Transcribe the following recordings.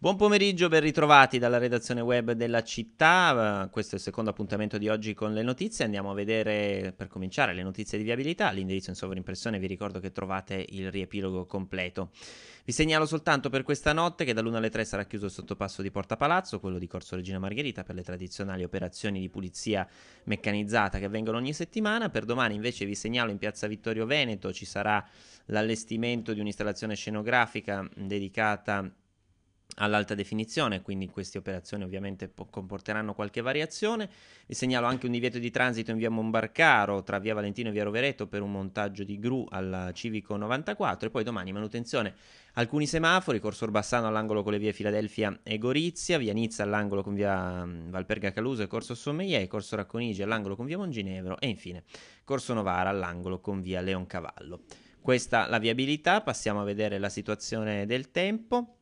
Buon pomeriggio, ben ritrovati dalla redazione web della città. Questo è il secondo appuntamento di oggi con le notizie. Andiamo a vedere per cominciare le notizie di viabilità. L'indirizzo in sovrimpressione vi ricordo che trovate il riepilogo completo. Vi segnalo soltanto per questa notte che dall'1 alle 3 sarà chiuso il sottopasso di Porta Palazzo, quello di Corso Regina Margherita per le tradizionali operazioni di pulizia meccanizzata che avvengono ogni settimana. Per domani invece vi segnalo in Piazza Vittorio Veneto ci sarà l'allestimento di un'installazione scenografica dedicata a all'alta definizione, quindi queste operazioni ovviamente po- comporteranno qualche variazione. Vi segnalo anche un divieto di transito in via Monbarcaro tra via Valentino e via Rovereto per un montaggio di gru al Civico 94 e poi domani manutenzione alcuni semafori, Corso Orbassano all'angolo con le vie Filadelfia e Gorizia, via Nizza all'angolo con via mm, Valperga Caluso e Corso Sommelier, Corso Racconigi all'angolo con via Monginevro e infine Corso Novara all'angolo con via Leoncavallo. Questa la viabilità, passiamo a vedere la situazione del tempo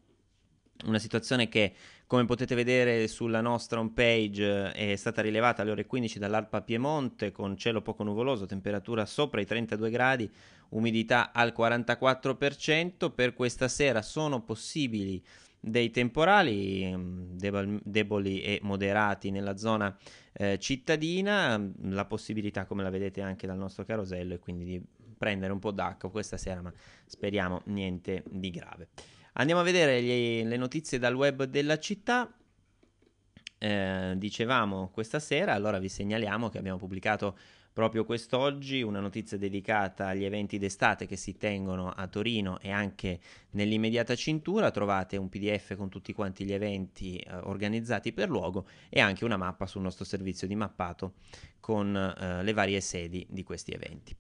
una situazione che, come potete vedere sulla nostra home page, eh, è stata rilevata alle ore 15 dall'Alpa Piemonte con cielo poco nuvoloso, temperatura sopra i 32 gradi, umidità al 44%. Per questa sera sono possibili dei temporali mm, deboli e moderati nella zona eh, cittadina, la possibilità, come la vedete anche dal nostro carosello, è quindi di prendere un po' d'acqua questa sera, ma speriamo niente di grave. Andiamo a vedere gli, le notizie dal web della città. Eh, dicevamo questa sera, allora vi segnaliamo che abbiamo pubblicato proprio quest'oggi una notizia dedicata agli eventi d'estate che si tengono a Torino e anche nell'immediata cintura. Trovate un PDF con tutti quanti gli eventi eh, organizzati per luogo e anche una mappa sul nostro servizio di mappato con eh, le varie sedi di questi eventi.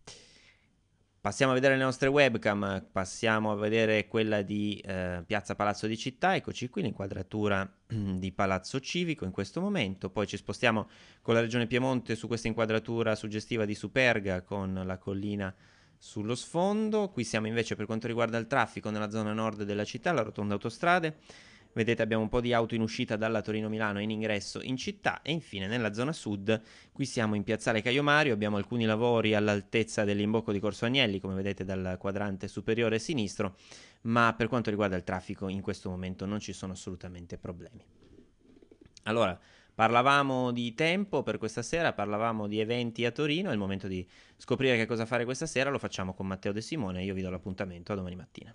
Passiamo a vedere le nostre webcam, passiamo a vedere quella di eh, Piazza Palazzo di Città, eccoci qui l'inquadratura mm, di Palazzo Civico in questo momento, poi ci spostiamo con la Regione Piemonte su questa inquadratura suggestiva di Superga con la collina sullo sfondo, qui siamo invece per quanto riguarda il traffico nella zona nord della città, la rotonda autostrade, Vedete abbiamo un po' di auto in uscita dalla Torino-Milano in ingresso in città e infine nella zona sud, qui siamo in piazzale Caio Mario, abbiamo alcuni lavori all'altezza dell'imbocco di Corso Agnelli, come vedete dal quadrante superiore sinistro, ma per quanto riguarda il traffico in questo momento non ci sono assolutamente problemi. Allora, Parlavamo di tempo per questa sera, parlavamo di eventi a Torino, è il momento di scoprire che cosa fare questa sera, lo facciamo con Matteo De Simone, io vi do l'appuntamento a domani mattina.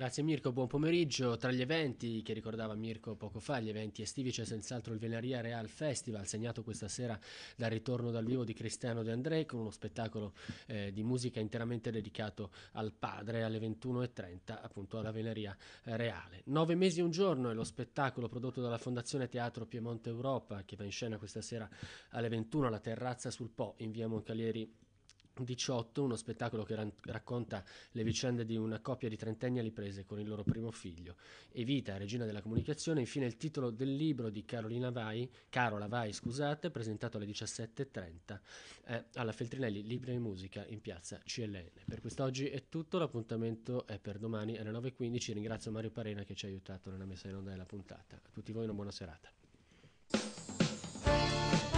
Grazie Mirko, buon pomeriggio. Tra gli eventi che ricordava Mirko poco fa, gli eventi estivi c'è senz'altro il Venaria Real Festival, segnato questa sera dal ritorno dal vivo di Cristiano De André con uno spettacolo eh, di musica interamente dedicato al padre alle 21.30 appunto alla Venaria Reale. Nove mesi e un giorno è lo spettacolo prodotto dalla Fondazione Teatro Piemonte Europa che va in scena questa sera alle 21 alla terrazza sul Po in via Moncalieri 18, uno spettacolo che ran- racconta le vicende di una coppia di trentenni alle prese con il loro primo figlio. Evita, regina della comunicazione, infine il titolo del libro di Carolina Vai, Carola Vai, scusate, presentato alle 17.30 eh, alla Feltrinelli Libri e Musica in piazza CLN. Per quest'oggi è tutto, l'appuntamento è per domani alle 9.15. Ringrazio Mario Parena che ci ha aiutato nella messa in onda della puntata. A tutti voi una buona serata.